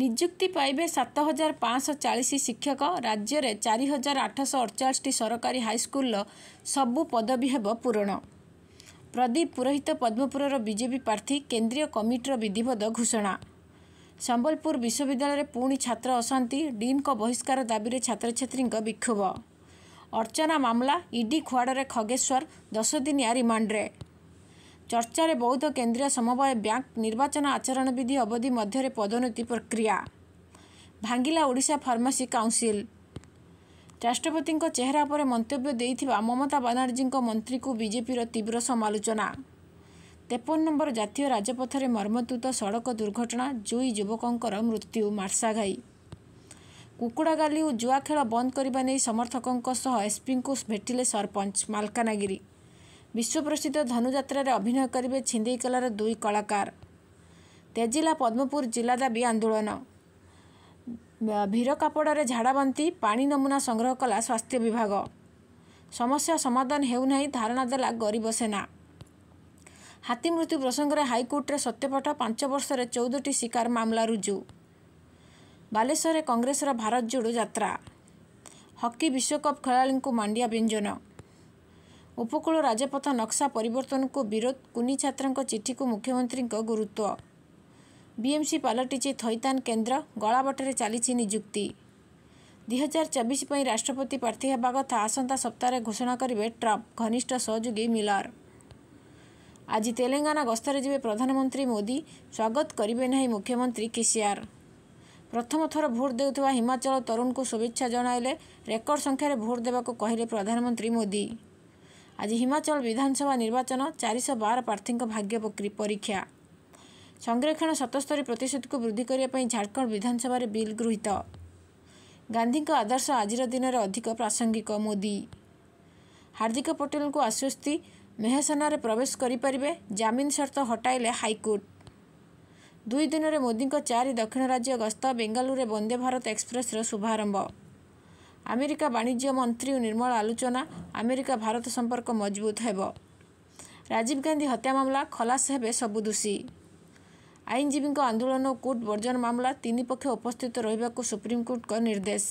ନିଯୁକ୍ତି ପାଇବେ ସାତ ହଜାର ପାଞ୍ଚଶହ ଚାଳିଶ ଶିକ୍ଷକ ରାଜ୍ୟରେ ଚାରି ହଜାର ଆଠଶହ ଅଠଚାଳିଶଟି ସରକାରୀ ହାଇସ୍କୁଲର ସବୁ ପଦବୀ ହେବ ପୂରଣ ପ୍ରଦୀପ ପୁରୋହିତ ପଦ୍ମପୁରର ବିଜେପି ପ୍ରାର୍ଥୀ କେନ୍ଦ୍ରୀୟ କମିଟିର ବିଧିବଦ୍ଧ ଘୋଷଣା ସମ୍ବଲପୁର ବିଶ୍ୱବିଦ୍ୟାଳୟରେ ପୁଣି ଛାତ୍ର ଅଶାନ୍ତି ଡିନ୍ଙ୍କ ବହିଷ୍କାର ଦାବିରେ ଛାତ୍ରଛାତ୍ରୀଙ୍କ ବିକ୍ଷୋଭ ଅର୍ଚ୍ଚନା ମାମଲା ଇଡି ଖୁଆଡ଼ରେ ଖଗେଶ୍ୱର ଦଶଦିନିଆ ରିମାଣ୍ଡରେ ଚର୍ଚ୍ଚାରେ ବୌଦ୍ଧ କେନ୍ଦ୍ରୀୟ ସମବାୟ ବ୍ୟାଙ୍କ ନିର୍ବାଚନ ଆଚରଣ ବିଧି ଅବଧି ମଧ୍ୟରେ ପଦୋନ୍ନତି ପ୍ରକ୍ରିୟା ଭାଙ୍ଗିଲା ଓଡ଼ିଶା ଫାର୍ମାସି କାଉନ୍ସିଲ୍ ରାଷ୍ଟ୍ରପତିଙ୍କ ଚେହେରା ଉପରେ ମନ୍ତବ୍ୟ ଦେଇଥିବା ମମତା ବାନାର୍ଜୀଙ୍କ ମନ୍ତ୍ରୀକୁ ବିଜେପିର ତୀବ୍ର ସମାଲୋଚନା ତେପନ ନମ୍ବର ଜାତୀୟ ରାଜପଥରେ ମର୍ମତୁତ ସଡ଼କ ଦୁର୍ଘଟଣା ଜୁଇ ଯୁବକଙ୍କର ମୃତ୍ୟୁ ମାର୍ସାଘାଇ କୁକୁଡ଼ା ଗାଲି ଓ ଜୁଆ ଖେଳ ବନ୍ଦ କରିବା ନେଇ ସମର୍ଥକଙ୍କ ସହ ଏସ୍ପିଙ୍କୁ ଭେଟିଲେ ସରପଞ୍ଚ ମାଲକାନଗିରି ବିଶ୍ୱପ୍ରସିଦ୍ଧ ଧନୁଯାତ୍ରାରେ ଅଭିନୟ କରିବେ ଛିନ୍ଦେଇ କଲାର ଦୁଇ କଳାକାର ତେଜିଲା ପଦ୍ମପୁର ଜିଲ୍ଲା ଦାବି ଆନ୍ଦୋଳନ ଭିର କାପଡ଼ରେ ଝାଡ଼ାବାନ୍ତି ପାଣି ନମୁନା ସଂଗ୍ରହ କଲା ସ୍ୱାସ୍ଥ୍ୟ ବିଭାଗ ସମସ୍ୟା ସମାଧାନ ହେଉନାହିଁ ଧାରଣା ଦେଲା ଗରିବ ସେନା ହାତୀ ମୃତ୍ୟୁ ପ୍ରସଙ୍ଗରେ ହାଇକୋର୍ଟରେ ସତ୍ୟପାଠ ପାଞ୍ଚ ବର୍ଷରେ ଚଉଦଟି ଶିକାର ମାମଲା ରୁଜୁ ବାଲେଶ୍ୱରରେ କଂଗ୍ରେସର ଭାରତ ଯୋଡ଼ୁ ଯାତ୍ରା ହକି ବିଶ୍ୱକପ୍ ଖେଳାଳିଙ୍କୁ ମାଣ୍ଡିଆ ବ୍ୟଞ୍ଜନ ଉପକୂଳ ରାଜପଥ ନକ୍ସା ପରିବର୍ତ୍ତନକୁ ବିରୋଧ କୁନି ଛାତ୍ରଙ୍କ ଚିଠିକୁ ମୁଖ୍ୟମନ୍ତ୍ରୀଙ୍କ ଗୁରୁତ୍ୱ ବିଏମ୍ସି ପାଲଟିଛି ଥଇତାନ କେନ୍ଦ୍ର ଗଳାବଟରେ ଚାଲିଛି ନିଯୁକ୍ତି ଦୁଇ ହଜାର ଚବିଶ ପାଇଁ ରାଷ୍ଟ୍ରପତି ପ୍ରାର୍ଥୀ ହେବା କଥା ଆସନ୍ତା ସପ୍ତାହରେ ଘୋଷଣା କରିବେ ଟ୍ରମ୍ପ ଘନିଷ୍ଠ ସହଯୋଗୀ ମିଲର ଆଜି ତେଲେଙ୍ଗାନା ଗସ୍ତରେ ଯିବେ ପ୍ରଧାନମନ୍ତ୍ରୀ ମୋଦି ସ୍ୱାଗତ କରିବେ ନାହିଁ ମୁଖ୍ୟମନ୍ତ୍ରୀ କେସିଆର୍ ପ୍ରଥମ ଥର ଭୋଟ୍ ଦେଉଥିବା ହିମାଚଳ ତରୁଣଙ୍କୁ ଶୁଭେଚ୍ଛା ଜଣାଇଲେ ରେକର୍ଡ ସଂଖ୍ୟାରେ ଭୋଟ୍ ଦେବାକୁ କହିଲେ ପ୍ରଧାନମନ୍ତ୍ରୀ ମୋଦି ଆଜି ହିମାଚଳ ବିଧାନସଭା ନିର୍ବାଚନ ଚାରିଶହ ବାର ପ୍ରାର୍ଥୀଙ୍କ ଭାଗ୍ୟ ପରୀକ୍ଷା ସଂରକ୍ଷଣ ସତସ୍ତରୀ ପ୍ରତିଶତକୁ ବୃଦ୍ଧି କରିବା ପାଇଁ ଝାଡ଼ଖଣ୍ଡ ବିଧାନସଭାରେ ବିଲ୍ ଗୃହୀତ ଗାନ୍ଧୀଙ୍କ ଆଦର୍ଶ ଆଜିର ଦିନରେ ଅଧିକ ପ୍ରାସଙ୍ଗିକ ମୋଦି ହାର୍ଦ୍ଦିକ ପଟେଲଙ୍କୁ ଆଶ୍ୱସ୍ତି ମେହସନାରେ ପ୍ରବେଶ କରିପାରିବେ ଜାମିନ ସର୍ତ୍ତ ହଟାଇଲେ ହାଇକୋର୍ଟ ଦୁଇ ଦିନରେ ମୋଦିଙ୍କ ଚାରି ଦକ୍ଷିଣ ରାଜ୍ୟ ଗସ୍ତ ବେଙ୍ଗାଲୁରୁରେ ବନ୍ଦେ ଭାରତ ଏକ୍ସପ୍ରେସ୍ର ଶୁଭାରମ୍ଭ ଆମେରିକା ବାଣିଜ୍ୟ ମନ୍ତ୍ରୀ ଓ ନିର୍ମଳ ଆଲୋଚନା ଆମେରିକା ଭାରତ ସମ୍ପର୍କ ମଜବୁତ ହେବ ରାଜୀବ ଗାନ୍ଧୀ ହତ୍ୟା ମାମଲା ଖଲାସ ହେବେ ସବୁ ଦୋଷୀ ଆଇନଜୀବୀଙ୍କ ଆନ୍ଦୋଳନ ଓ କୋର୍ଟ ବର୍ଜନ ମାମଲା ତିନି ପକ୍ଷ ଉପସ୍ଥିତ ରହିବାକୁ ସୁପ୍ରିମକୋର୍ଟଙ୍କ ନିର୍ଦ୍ଦେଶ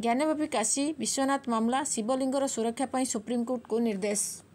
ଜ୍ଞାନବାପୀ କାଶୀ ବିଶ୍ୱନାଥ ମାମଲା ଶିବଲିଙ୍ଗର ସୁରକ୍ଷା ପାଇଁ ସୁପ୍ରିମକୋର୍ଟଙ୍କୁ ନିର୍ଦ୍ଦେଶ